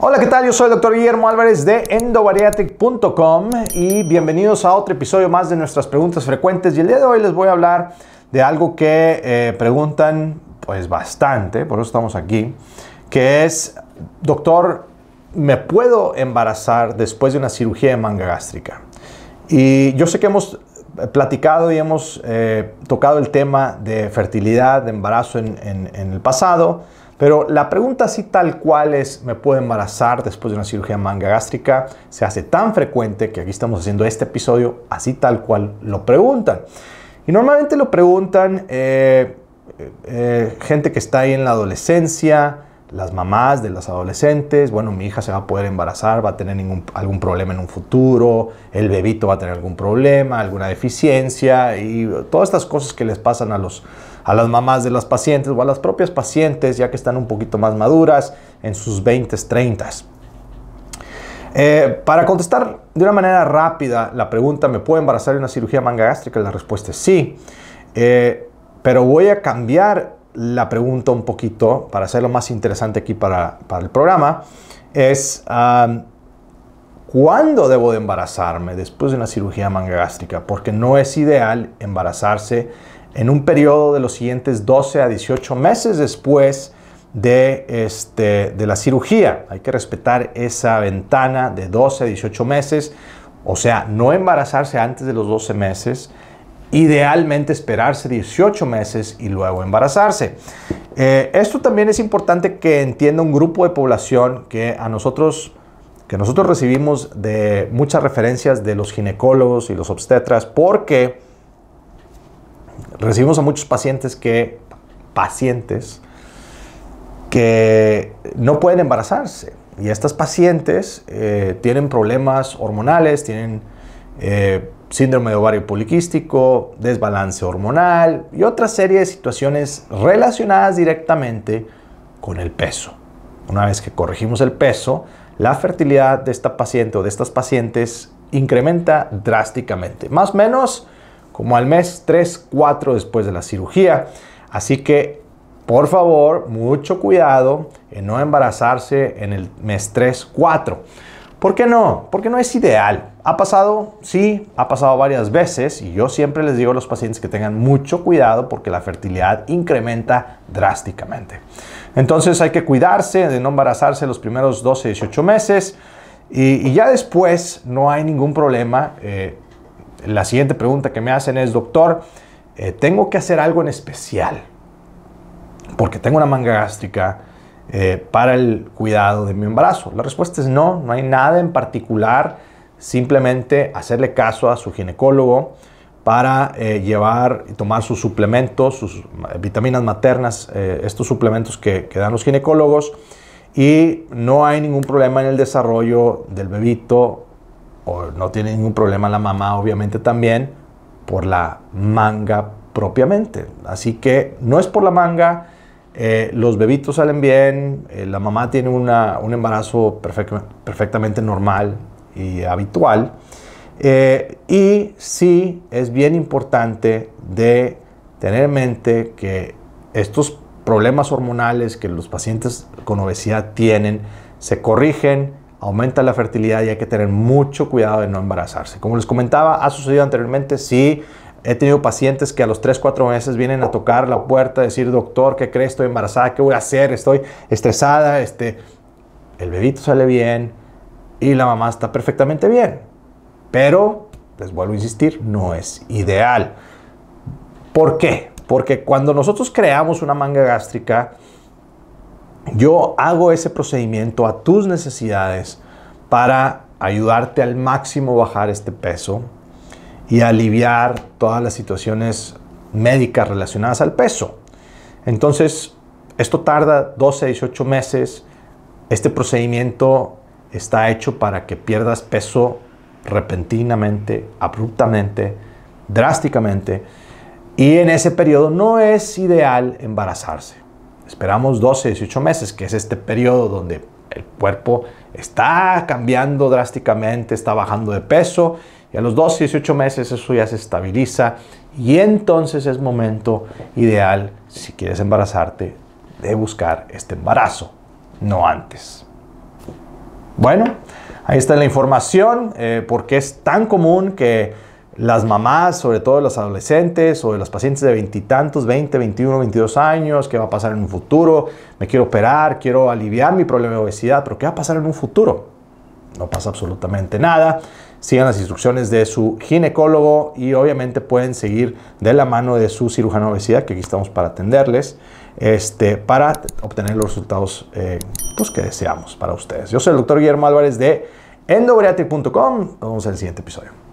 Hola, ¿qué tal? Yo soy el doctor Guillermo Álvarez de endovariatic.com y bienvenidos a otro episodio más de nuestras preguntas frecuentes. Y el día de hoy les voy a hablar de algo que eh, preguntan pues bastante, por eso estamos aquí, que es, doctor, ¿me puedo embarazar después de una cirugía de manga gástrica? Y yo sé que hemos platicado y hemos eh, tocado el tema de fertilidad, de embarazo en, el pasado, pero la pregunta así tal cual es, ¿me puedo embarazar después de una cirugía manga gástrica? Se hace tan frecuente que aquí estamos haciendo este episodio así tal cual lo preguntan. Y normalmente lo preguntan eh, eh, gente que está ahí en la adolescencia, las mamás de las adolescentes, bueno, mi hija se va a poder embarazar, va a tener ningún, algún problema en un futuro, el bebito va a tener algún problema, alguna deficiencia y todas estas cosas que les pasan a, los, a las mamás de las pacientes o a las propias pacientes ya que están un poquito más maduras en sus 20, 30. Eh, para contestar de una manera rápida la pregunta, ¿me puedo embarazar de una cirugía manga gástrica? La respuesta es sí, eh, pero voy a cambiar la pregunta un poquito, para hacerlo más interesante aquí para, el programa, es ¿cuándo debo de embarazarme después de una cirugía gástrica? Porque no es ideal embarazarse en un periodo de los siguientes 12 a 18 meses después de, este, de la cirugía. Hay que respetar esa ventana de 12 a 18 meses, o sea, no embarazarse antes de los 12 meses Idealmente esperarse 18 meses y luego embarazarse. Eh, esto también es importante que entienda un grupo de población que a nosotros que nosotros recibimos de muchas referencias de los ginecólogos y los obstetras porque recibimos a muchos pacientes que pacientes que no pueden embarazarse y estas pacientes eh, tienen problemas hormonales, tienen eh, síndrome de ovario poliquístico, desbalance hormonal y otra serie de situaciones relacionadas directamente con el peso. Una vez que corregimos el peso, la fertilidad de esta paciente o de estas pacientes incrementa drásticamente, más o menos como al mes 3, 4 después de la cirugía. Así que, por favor, mucho cuidado en no embarazarse en el mes 3, 4. ¿Por qué no? Porque no es ideal. ¿Ha pasado? Sí, ha pasado varias veces y yo siempre les digo a los pacientes que tengan mucho cuidado porque la fertilidad incrementa drásticamente. Entonces hay que cuidarse de no embarazarse los primeros 12, 18 meses y, ya después no hay ningún problema. Eh, la siguiente pregunta que me hacen es, doctor, eh, ¿tengo que hacer algo en especial? Porque tengo una manga gástrica, eh, para el cuidado de mi embarazo? La respuesta es no, no hay nada en particular, simplemente hacerle caso a su ginecólogo para eh, llevar y tomar sus suplementos, sus vitaminas maternas, eh, estos suplementos que, que dan los ginecólogos, y no hay ningún problema en el desarrollo del bebito, o no tiene ningún problema la mamá, obviamente también, por la manga propiamente. Así que no es por la manga, eh, los bebitos salen bien, eh, la mamá tiene un embarazo perfectamente normal y habitual. Eh, y sí es bien importante de tener en mente que estos problemas hormonales que los pacientes con obesidad tienen se corrigen, aumenta la fertilidad y hay que tener mucho cuidado de no embarazarse. Como les comentaba, ha sucedido anteriormente, sí, He tenido pacientes que a los 3, 4 meses vienen a tocar la puerta, a decir, doctor, ¿qué crees? Estoy embarazada, ¿qué voy a hacer? Estoy estresada, este... El bebito sale bien y la mamá está perfectamente bien. Pero, les vuelvo a insistir, no es ideal. ¿Por qué? Porque cuando nosotros creamos una manga gástrica, yo hago ese procedimiento a tus necesidades para ayudarte al máximo a bajar este peso, y aliviar todas las situaciones médicas relacionadas al peso. Entonces, esto tarda 12 18 meses. Este procedimiento está hecho para que pierdas peso repentinamente, abruptamente, drásticamente. Y en ese periodo no es ideal embarazarse. Esperamos 12, 18 meses, que es este periodo donde el cuerpo está cambiando drásticamente, está bajando de peso y a los 12, 18 meses eso ya se estabiliza y entonces es momento ideal, si quieres embarazarte, de buscar este embarazo, no antes. Bueno, ahí está la información, eh, porque es tan común que las mamás, sobre todo los adolescentes o de los pacientes de veintitantos, 20, 21, 22 años, qué va a pasar en un futuro, me quiero operar, quiero aliviar mi problema de obesidad, pero ¿qué va a pasar en un futuro? No pasa absolutamente nada. Sigan las instrucciones de su ginecólogo y obviamente pueden seguir de la mano de su cirujano de obesidad, que aquí estamos para atenderles, este, para obtener los resultados eh, pues, que deseamos para ustedes. Yo soy el doctor Guillermo Álvarez de endobariatric.com. Nos vemos en el siguiente episodio.